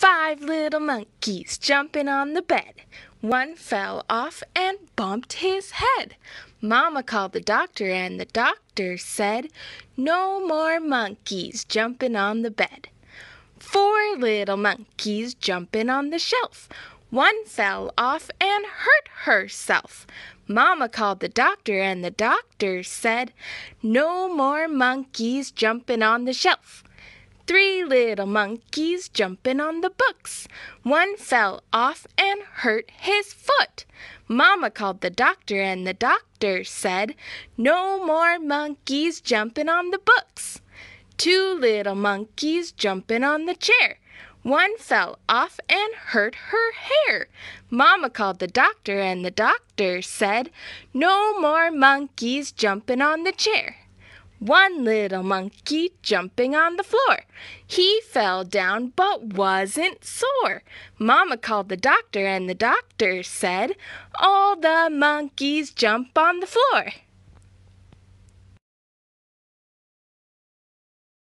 Five little monkeys jumping on the bed. One fell off and bumped his head. Mamma called the doctor, and the doctor said, No more monkeys jumping on the bed. Four little monkeys jumping on the shelf. One fell off and hurt herself. Mamma called the doctor, and the doctor said, No more monkeys jumping on the shelf. Three little monkeys jumping on the books. One fell off and hurt his foot. Mamma called the doctor, and the doctor said, No more monkeys jumping on the books. Two little monkeys jumping on the chair. One fell off and hurt her hair. Mamma called the doctor, and the doctor said, No more monkeys jumping on the chair one little monkey jumping on the floor. He fell down but wasn't sore. Mama called the doctor, and the doctor said, All the monkeys jump on the floor.